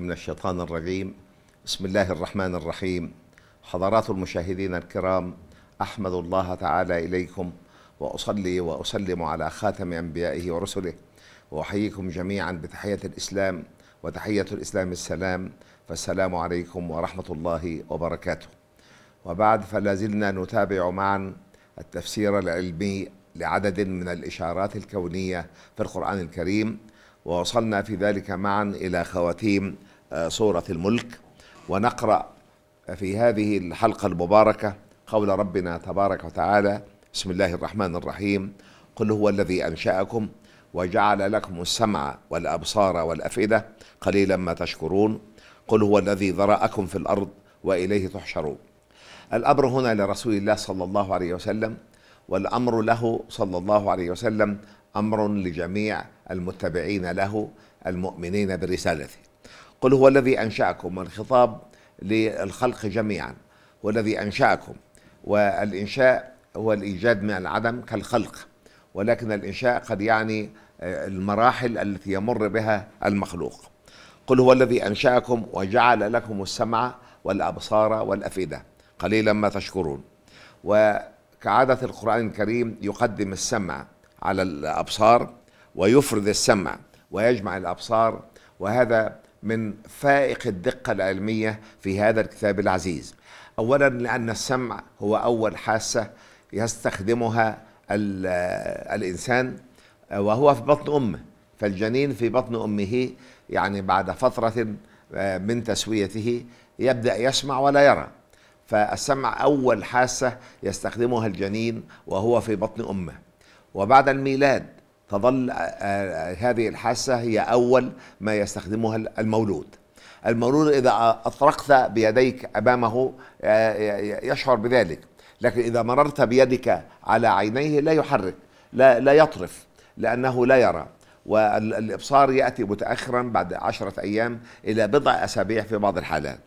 من الشيطان الرجيم بسم الله الرحمن الرحيم حضرات المشاهدين الكرام أحمد الله تعالى إليكم وأصلي وأسلم على خاتم أنبيائه ورسله وأحييكم جميعا بتحية الإسلام وتحية الإسلام السلام فالسلام عليكم ورحمة الله وبركاته وبعد فلا زلنا نتابع معا التفسير العلمي لعدد من الإشارات الكونية في القرآن الكريم ووصلنا في ذلك معا إلى خواتيم سورة الملك ونقرأ في هذه الحلقة المباركة قول ربنا تبارك وتعالى بسم الله الرحمن الرحيم قل هو الذي أنشأكم وجعل لكم السمع والأبصار والأفئدة قليلا ما تشكرون قل هو الذي ذرأكم في الأرض وإليه تحشرون الأمر هنا لرسول الله صلى الله عليه وسلم والأمر له صلى الله عليه وسلم أمر لجميع المتبعين له المؤمنين برسالته قل هو الذي أنشأكم والخطاب للخلق جميعا هو الذي أنشأكم والإنشاء هو الإيجاد من العدم كالخلق ولكن الإنشاء قد يعني آه، المراحل التي يمر بها المخلوق قل هو الذي أنشأكم وجعل لكم السمع والأبصار والأفئدة قليلا ما تشكرون وكعادة القرآن الكريم يقدم السمع على الأبصار ويفرد السمع ويجمع الأبصار وهذا من فائق الدقة العلمية في هذا الكتاب العزيز أولا لأن السمع هو أول حاسة يستخدمها الإنسان وهو في بطن أمه فالجنين في بطن أمه يعني بعد فترة آه، من تسويته يبدأ يسمع ولا يرى فالسمع أول حاسة يستخدمها الجنين وهو في بطن أمه وبعد الميلاد تظل آه، آه، هذه الحاسة هي أول ما يستخدمها المولود المولود إذا أطرقت بيديك أمامه آه، يشعر بذلك لكن إذا مررت بيدك على عينيه لا يحرك لا, لا يطرف لأنه لا يرى والإبصار يأتي متأخرا بعد عشرة أيام إلى بضع أسابيع في بعض الحالات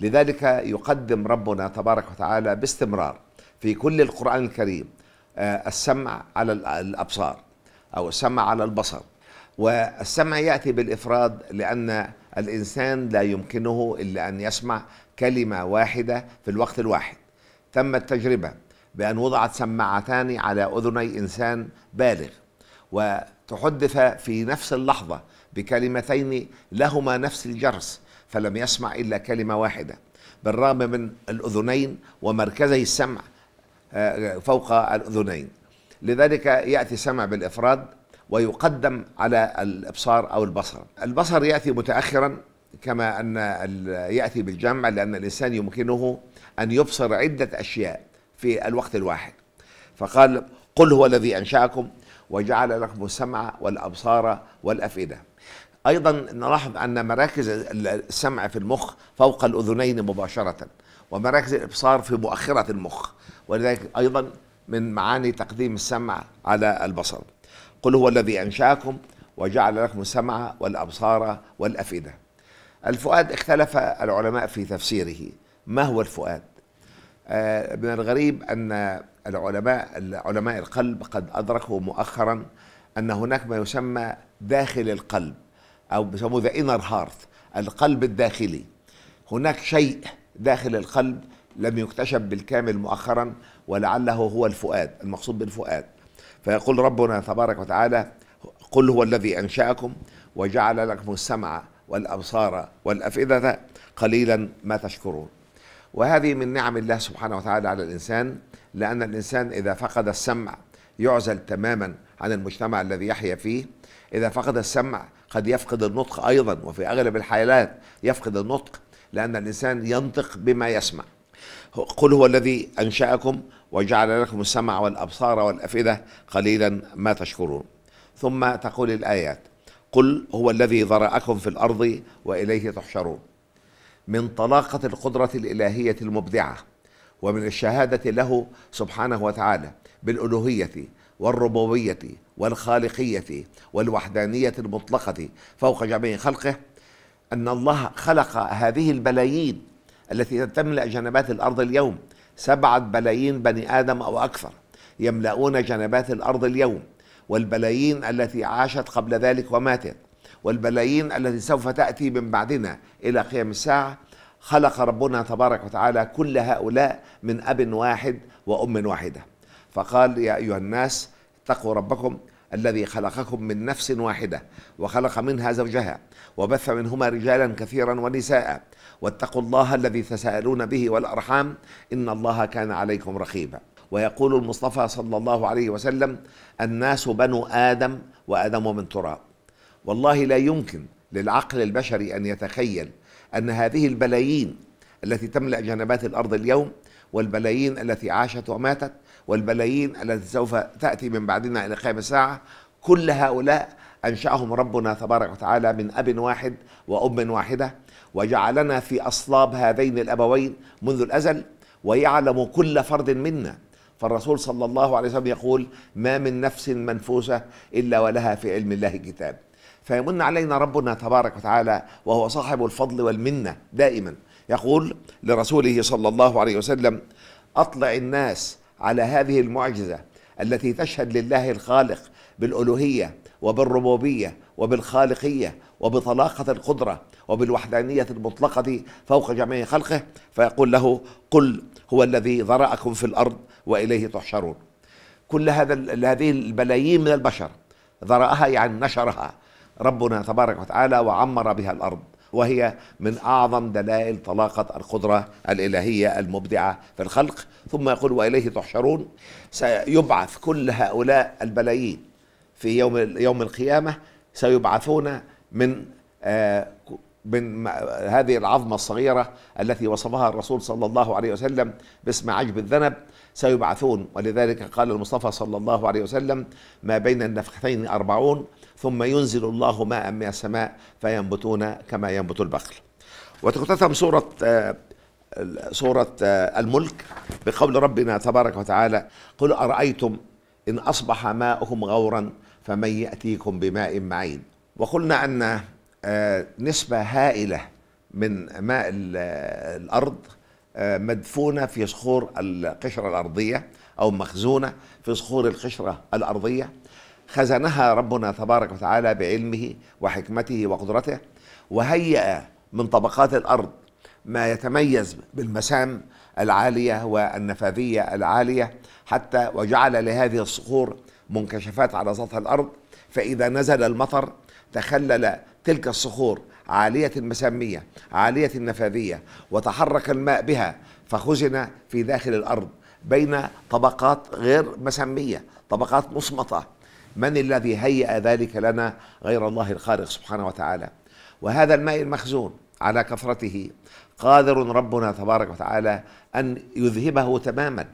لذلك يقدم ربنا تبارك وتعالى باستمرار في كل القرآن الكريم السمع على الأبصار أو السمع على البصر والسمع يأتي بالإفراد لأن الإنسان لا يمكنه إلا أن يسمع كلمة واحدة في الوقت الواحد تم التجربة بأن وضعت سماعتان على أذني إنسان بالغ وتحدث في نفس اللحظة بكلمتين لهما نفس الجرس فلم يسمع إلا كلمة واحدة بالرغم من الأذنين ومركزي السمع آه، فوق الأذنين لذلك يأتي السمع بالإفراد ويقدم على الإبصار أو البصر البصر يأتي متأخرا كما أن يأتي بالجمع لأن الإنسان يمكنه أن يبصر عدة أشياء في الوقت الواحد فقال قل هو الذي أنشأكم وجعل لكم السمع والأبصار والأفئدة أيضا نلاحظ أن مراكز السمع في المخ فوق الأذنين مباشرة ومراكز الإبصار في مؤخرة المخ ولذلك أيضا من معاني تقديم السمع على البصر قل هو الذي أنشأكم وجعل لكم السمع والأبصار والأفئدة الفؤاد اختلف العلماء في تفسيره ما هو الفؤاد آه، من الغريب أن العلماء علماء القلب قد أدركوا مؤخرا أن هناك ما يسمى داخل القلب أو بيسموه ذا إنر هارت القلب الداخلي هناك شيء داخل القلب لم يكتشف بالكامل مؤخرا ولعله هو الفؤاد المقصود بالفؤاد فيقول ربنا تبارك وتعالى قل هو الذي أنشأكم وجعل لكم السمع والأبصار والأفئدة قليلا ما تشكرون وهذه من نعم الله سبحانه وتعالى على الإنسان لأن الإنسان إذا فقد السمع يعزل تماما عن المجتمع الذي يحيا فيه إذا فقد السمع قد يفقد النطق أيضا وفي أغلب الحالات يفقد النطق لأن الإنسان ينطق بما يسمع قل هو الذي أنشأكم وجعل لكم السمع والأبصار والأفئدة قليلا ما تشكرون ثم تقول الآيات قل هو الذي ذرأكم في الأرض وإليه تحشرون من طلاقة القدرة الإلهية المبدعة ومن الشهادة له سبحانه وتعالى بالألوهية والربوبية والخالقية والوحدانية المطلقة فوق جميع خلقه أن الله خلق هذه البلايين التي تملأ جنبات الأرض اليوم سبعة بلايين بني آدم أو أكثر يملؤون جنبات الأرض اليوم والبلايين التي عاشت قبل ذلك وماتت والبلايين التي سوف تأتي من بعدنا إلى قيام الساعة خلق ربنا تبارك وتعالى كل هؤلاء من أب واحد وأم واحدة فقال يا أيها الناس اتقوا ربكم الذي خلقكم من نفس واحدة وخلق منها زوجها وبث منهما رجالا كثيرا ونساء واتقوا الله الذي تساءلون به والأرحام إن الله كان عليكم رقيبا ويقول المصطفى صلى الله عليه وسلم الناس بنو آدم وآدم من تراب والله لا يمكن للعقل البشري أن يتخيل أن هذه البلايين التي تملأ جنبات الأرض اليوم والبلايين التي عاشت وماتت والبلايين التي سوف تأتي من بعدنا إلى قيام الساعة كل هؤلاء أنشأهم ربنا تبارك وتعالى من أب واحد وأم واحدة وجعلنا في أصلاب هذين الأبوين منذ الأزل ويعلم كل فرد منا فالرسول صلى الله عليه وسلم يقول ما من نفس منفوسة إلا ولها في علم الله كتاب فيمن علينا ربنا تبارك وتعالى وهو صاحب الفضل والمنة دائما يقول لرسوله صلى الله عليه وسلم أطلع الناس على هذه المعجزه التي تشهد لله الخالق بالالوهيه وبالربوبيه وبالخالقيه وبطلاقه القدره وبالوحدانيه المطلقه فوق جميع خلقه فيقول له قل هو الذي ذرأكم في الارض واليه تحشرون كل هذا هذه البلايين من البشر ذرأها يعني نشرها ربنا تبارك وتعالى وعمر بها الارض وهي من أعظم دلائل طلاقة القدرة الإلهية المبدعة في الخلق ثم يقول وإليه تحشرون سيبعث كل هؤلاء البلايين في يوم, يوم القيامة سيبعثون من آه، من هذه العظمة الصغيرة التي وصفها الرسول صلى الله عليه وسلم باسم عجب الذنب سيبعثون ولذلك قال المصطفى صلى الله عليه وسلم ما بين النفختين أربعون ثم ينزل الله ماء من السماء فينبتون كما ينبت البخل وتختتم سورة سورة الملك بقول ربنا تبارك وتعالى قل أرأيتم إن أصبح ماؤهم غورا فمن يأتيكم بماء معين وقلنا أن آه، نسبة هائلة من ماء الأرض آه، مدفونة في صخور القشرة الأرضية أو مخزونة في صخور القشرة الأرضية خزنها ربنا تبارك وتعالى بعلمه وحكمته وقدرته وهيأ من طبقات الأرض ما يتميز بالمسام العالية والنفاذية العالية حتى وجعل لهذه الصخور منكشفات على سطح الأرض فإذا نزل المطر تخلل تلك الصخور عالية المسمية عالية النفاذية وتحرك الماء بها فخزن في داخل الأرض بين طبقات غير مسمية طبقات مصمطة من الذي هيأ ذلك لنا غير الله الخالق سبحانه وتعالى وهذا الماء المخزون على كثرته قادر ربنا تبارك وتعالى أن يذهبه تماما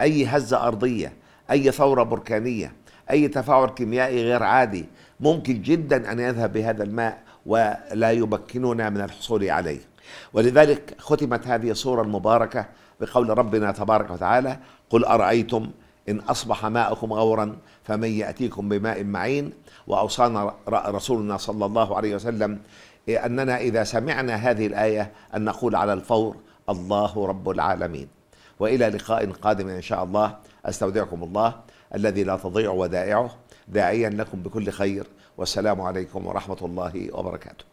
أي هزة أرضية أي ثورة بركانية أي تفاعل كيميائي غير عادي ممكن جدا أن يذهب بهذا الماء ولا يمكننا من الحصول عليه ولذلك ختمت هذه الصورة المباركة بقول ربنا تبارك وتعالى قل أرأيتم إن أصبح ماؤكم غورا فمن يأتيكم بماء معين وأوصانا رسولنا صلى الله عليه وسلم أننا إذا سمعنا هذه الآية أن نقول على الفور الله رب العالمين وإلى لقاء قادم إن شاء الله أستودعكم الله الذي لا تضيع ودائعه داعيا لكم بكل خير والسلام عليكم ورحمة الله وبركاته